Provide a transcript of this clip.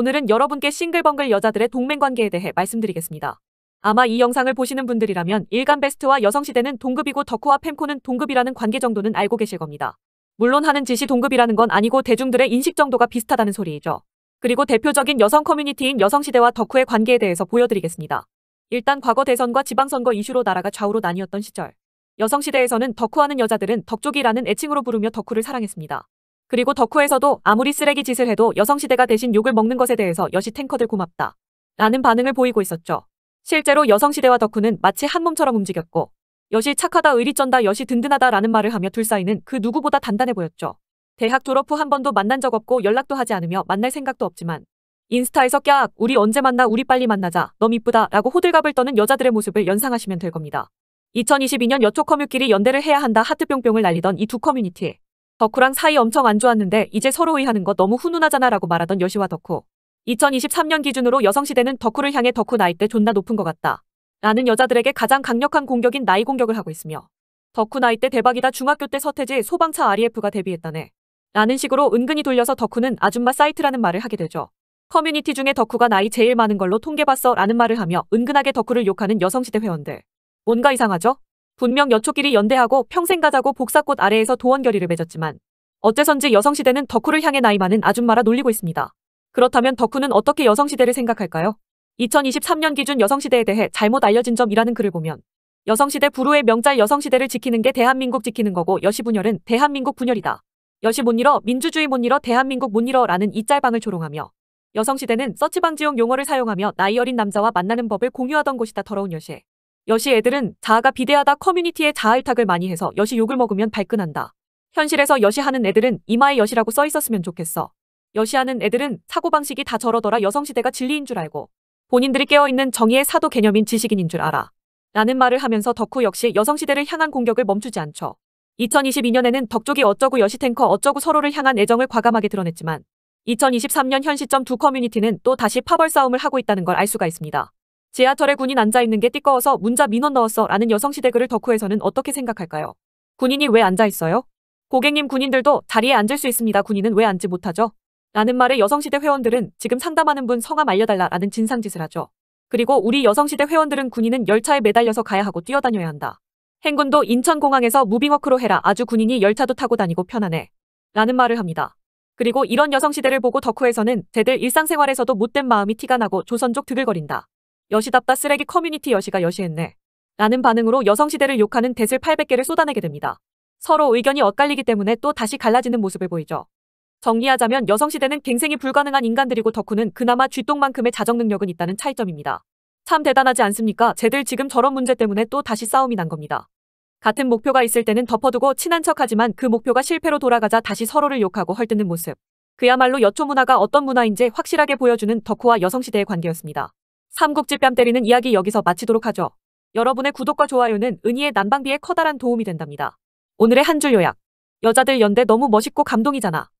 오늘은 여러분께 싱글벙글 여자들의 동맹관계에 대해 말씀드리겠습니다. 아마 이 영상을 보시는 분들이라면 일간 베스트와 여성시대는 동급이고 덕후와 펜코는 동급이라는 관계 정도는 알고 계실 겁니다. 물론 하는 짓이 동급이라는 건 아니고 대중들의 인식 정도가 비슷하다는 소리이죠. 그리고 대표적인 여성 커뮤니티인 여성시대와 덕후의 관계에 대해서 보여드리겠습니다. 일단 과거 대선과 지방선거 이슈로 나라가 좌우로 나뉘었던 시절. 여성시대에서는 덕후하는 여자들은 덕족이라는 애칭으로 부르며 덕후를 사랑했습니다. 그리고 덕후에서도 아무리 쓰레기 짓을 해도 여성시대가 대신 욕을 먹는 것에 대해서 여시 탱커들 고맙다. 라는 반응을 보이고 있었죠. 실제로 여성시대와 덕후는 마치 한 몸처럼 움직였고 여시 착하다 의리쩐다 여시 든든하다 라는 말을 하며 둘 사이는 그 누구보다 단단해 보였죠. 대학 졸업 후 한 번도 만난 적 없고 연락도 하지 않으며 만날 생각도 없지만 인스타에서 꺄악 우리 언제 만나 우리 빨리 만나자 너무 이쁘다 라고 호들갑을 떠는 여자들의 모습을 연상하시면 될 겁니다. 2022년 여초 커뮤끼리 연대를 해야 한다 하트 뿅뿅을 날리던 이 두 커뮤니티. 덕후랑 사이 엄청 안 좋았는데 이제 서로 의하는 거 너무 훈훈하잖아 라고 말하던 여시와 덕후. 2023년 기준으로 여성시대는 덕후를 향해 덕후 나이대 존나 높은 것 같다. 라는 여자들에게 가장 강력한 공격인 나이 공격을 하고 있으며 덕후 나이대 대박이다 중학교 때 서태지 소방차 REF가 데뷔했다네. 라는 식으로 은근히 돌려서 덕후는 아줌마 사이트라는 말을 하게 되죠. 커뮤니티 중에 덕후가 나이 제일 많은 걸로 통계봤어 라는 말을 하며 은근하게 덕후를 욕하는 여성시대 회원들. 뭔가 이상하죠? 분명 여초끼리 연대하고 평생 가자고 복사꽃 아래에서 도원결의를 맺었지만 어째선지 여성시대는 덕후를 향해 나이 많은 아줌마라 놀리고 있습니다. 그렇다면 덕후는 어떻게 여성시대를 생각할까요? 2023년 기준 여성시대에 대해 잘못 알려진 점이라는 글을 보면 여성시대 부루의 명절 여성시대를 지키는 게 대한민국 지키는 거고 여시분열은 대한민국 분열이다. 여시 못 잃어 민주주의 못 잃어 대한민국 못 잃어라는 이 짤방을 조롱하며 여성시대는 서치방지용 용어를 사용하며 나이 어린 남자와 만나는 법을 공유하던 곳이다 더러운 여시에 여시 애들은 자아가 비대하다 커뮤니티에 자아일탁을 많이 해서 여시 욕을 먹으면 발끈한다. 현실에서 여시하는 애들은 이마에 여시라고 써 있었으면 좋겠어. 여시하는 애들은 사고방식이 다 저러더라 여성시대가 진리인 줄 알고 본인들이 깨어있는 정의의 사도 개념인 지식인인 줄 알아. 라는 말을 하면서 덕후 역시 여성시대를 향한 공격을 멈추지 않죠. 2022년에는 덕쪽이 어쩌고 여시탱커 어쩌고 서로를 향한 애정을 과감하게 드러냈지만 2023년 현 시점 두 커뮤니티는 또 다시 파벌 싸움을 하고 있다는 걸 알 수가 있습니다. 지하철에 군인 앉아있는 게 띠꺼워서 문자 민원 넣었어 라는 여성시대 글을 덕후에서는 어떻게 생각할까요? 군인이 왜 앉아있어요? 고객님 군인들도 자리에 앉을 수 있습니다. 군인은 왜 앉지 못하죠? 라는 말에 여성시대 회원들은 지금 상담하는 분 성함 알려달라라는 진상짓을 하죠. 그리고 우리 여성시대 회원들은 군인은 열차에 매달려서 가야 하고 뛰어다녀야 한다. 행군도 인천공항에서 무빙워크로 해라 아주 군인이 열차도 타고 다니고 편하네. 라는 말을 합니다. 그리고 이런 여성시대를 보고 덕후에서는 제들 일상생활에서도 못된 마음이 티가 나고 조선족 득을거린다 여시답다 쓰레기 커뮤니티 여시가 여시했네. 라는 반응으로 여성시대를 욕하는 댓을 800개를 쏟아내게 됩니다. 서로 의견이 엇갈리기 때문에 또 다시 갈라지는 모습을 보이죠. 정리하자면 여성시대는 갱생이 불가능한 인간들이고 덕후는 그나마 쥐똥만큼의 자정 능력은 있다는 차이점입니다. 참 대단하지 않습니까? 쟤들 지금 저런 문제 때문에 또 다시 싸움이 난 겁니다. 같은 목표가 있을 때는 덮어두고 친한 척하지만 그 목표가 실패로 돌아가자 다시 서로를 욕하고 헐뜯는 모습. 그야말로 여초 문화가 어떤 문화인지 확실하게 보여주는 덕후와 여성시대의 관계였습니다. 삼국지 뺨 때리는 이야기 여기서 마치도록 하죠. 여러분의 구독과 좋아요는 은희의 난방비에 커다란 도움이 된답니다. 오늘의 한 줄 요약. 여자들 연대 너무 멋있고 감동이잖아.